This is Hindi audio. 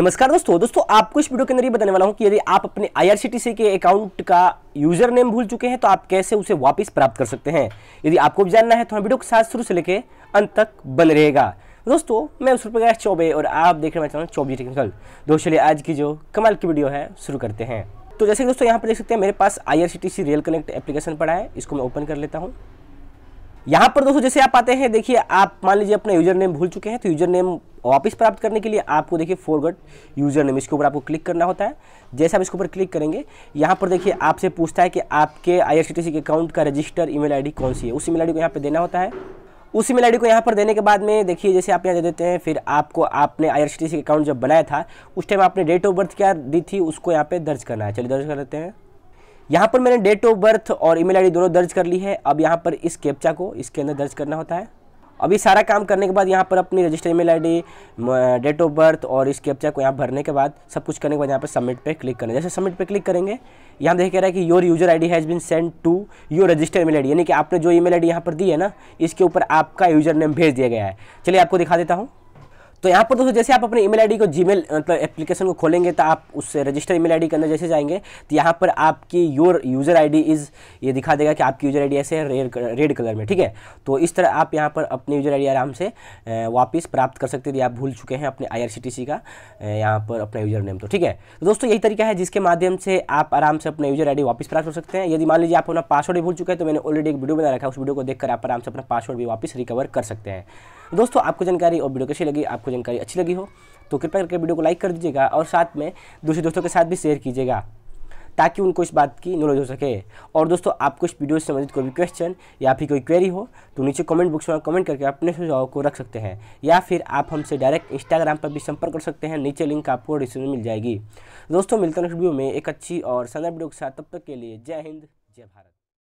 नमस्कार दोस्तों दोस्तों आपको इस वीडियो के अंदर ये बताने वाला हूँ कि यदि आप अपने आईआरसीटीसी के अकाउंट का यूजर नेम भूल चुके हैं तो आप कैसे उसे वापस प्राप्त कर सकते हैं यदि आपको भी जानना है तो हम वीडियो के साथ शुरू से लेकर अंत तक बन रहेगा दोस्तों मैं उस प्रकाश चौबे और आप देख रहे हैं चौबीस टेक्निकल दोस्तों चलिए आज की जो कमाल की वीडियो है शुरू करते हैं तो जैसे कि दोस्तों यहाँ पर देख सकते हैं मेरे पास आई रेल कनेक्ट एप्लीकेशन पड़ा है इसको मैं ओपन कर लेता हूँ यहाँ पर दोस्तों जैसे आप आते हैं देखिए आप मान लीजिए अपना यूजर नेम भूल चुके हैं तो यूजर नेम वापस प्राप्त करने के लिए आपको देखिए फॉरगट यूजर नेम इसके ऊपर आपको क्लिक करना होता है जैसे आप इसके ऊपर क्लिक करेंगे यहाँ पर देखिए आपसे पूछता है कि आपके आई के अकाउंट का रजिस्टर ईमेल आईडी कौन सी है उस ईमेल आईडी को यहाँ पर देना होता है उस ईमेल आईडी को यहाँ पर देने के बाद में देखिए जैसे आप यहाँ दे देते हैं फिर आपको आपने आई अकाउंट जब बनाया था उस टाइम आपने डेट ऑफ बर्थ क्या दी थी उसको यहाँ पर दर्ज करना है चलिए दर्ज कर लेते हैं यहाँ पर मैंने डेट ऑफ बर्थ और ईमेल आईडी दोनों दर्ज कर ली है अब यहाँ पर इस कैप्चा को इसके अंदर दर्ज करना होता है अभी सारा काम करने के बाद यहाँ पर अपनी register email ID date of birth और इस कैप्चा को यहाँ भरने के बाद सब कुछ करने के बाद यहाँ पर सबमिट पे क्लिक करना जैसे सबमिट पे क्लिक करेंगे यहाँ देख रहा है कि your user ID has been send to your register email ID यानी कि आपने जो ईमेल आईडी यहाँ पर दी है ना इसके ऊपर आपका यूजर नेम भेज दिया गया है चलिए आपको दिखा देता हूँ तो यहाँ पर दोस्तों जैसे आप अपने ईमेल आईडी को जीमेल मतलब एप्लीकेशन को खोलेंगे तो आप उस रजिस्टर ईमेल आईडी के अंदर जैसे जाएंगे तो यहाँ पर आपकी योर यूज़र आईडी इज़ ये दिखा देगा कि आपकी यूज़र आईडी ऐसे है रेड रेड कलर में ठीक है तो इस तरह आप यहाँ पर अपनी यूज़र आईडी आराम से वापस प्राप्त कर सकते थे आप भूल चुके हैं अपने आई का यहाँ पर अपना यूज़र नेम तो ठीक है तो दोस्तों यही तरीका है जिसके माध्यम से आप आराम से अपना यूज़र आई वापस प्राप्त कर सकते हैं यदि मान लीजिए आप अपना पासवर्ड भी भूल चुके हैं तो मैंने ऑलरेडी एक वीडियो बना रखा है उस वीडियो को देखकर आप आराम से अपना पासवर्ड भी वापस रिकवर कर सकते हैं दोस्तों आपको जानकारी और वीडियो कैसी लगी आपको जानकारी अच्छी लगी हो तो कृपया करके वीडियो को लाइक कर दीजिएगा और साथ में दूसरे दोस्तों के साथ भी शेयर कीजिएगा ताकि उनको इस बात की नॉलेज हो सके और दोस्तों आपको इस वीडियो से संबंधित कोई भी क्वेश्चन या फिर कोई क्वेरी हो तो नीचे कमेंट बॉक्स में कमेंट करके अपने सुझाव को रख सकते हैं या फिर आप हमसे डायरेक्ट इंस्टाग्राम पर भी संपर्क कर सकते हैं नीचे लिंक आपको डिस्क्रिप्शन में मिल जाएगी दोस्तों मिलते हैं वीडियो में एक अच्छी और शानदार वीडियो के साथ तब तक के लिए जय हिंद जय भारत